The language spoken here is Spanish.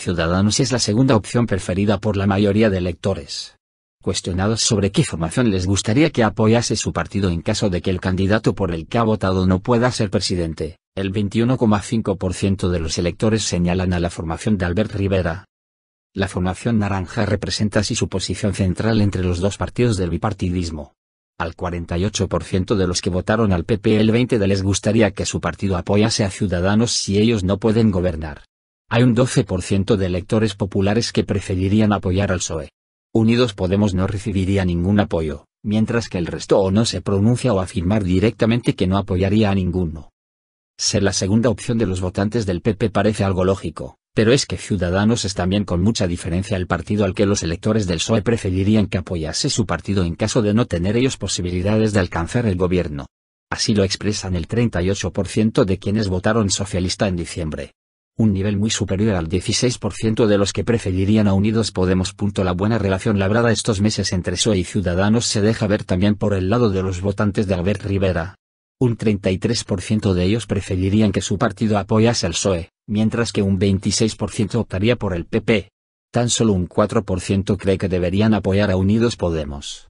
Ciudadanos es la segunda opción preferida por la mayoría de electores. Cuestionados sobre qué formación les gustaría que apoyase su partido en caso de que el candidato por el que ha votado no pueda ser presidente, el 21,5% de los electores señalan a la formación de Albert Rivera. La formación naranja representa así su posición central entre los dos partidos del bipartidismo. Al 48% de los que votaron al PP el 20% de les gustaría que su partido apoyase a Ciudadanos si ellos no pueden gobernar. Hay un 12% de electores populares que preferirían apoyar al PSOE. Unidos Podemos no recibiría ningún apoyo, mientras que el resto o no se pronuncia o afirmar directamente que no apoyaría a ninguno. Ser la segunda opción de los votantes del PP parece algo lógico, pero es que Ciudadanos es también con mucha diferencia el partido al que los electores del PSOE preferirían que apoyase su partido en caso de no tener ellos posibilidades de alcanzar el gobierno. Así lo expresan el 38% de quienes votaron socialista en diciembre un nivel muy superior al 16% de los que preferirían a Unidos Podemos. La buena relación labrada estos meses entre PSOE y Ciudadanos se deja ver también por el lado de los votantes de Albert Rivera. Un 33% de ellos preferirían que su partido apoyase al PSOE, mientras que un 26% optaría por el PP. Tan solo un 4% cree que deberían apoyar a Unidos Podemos.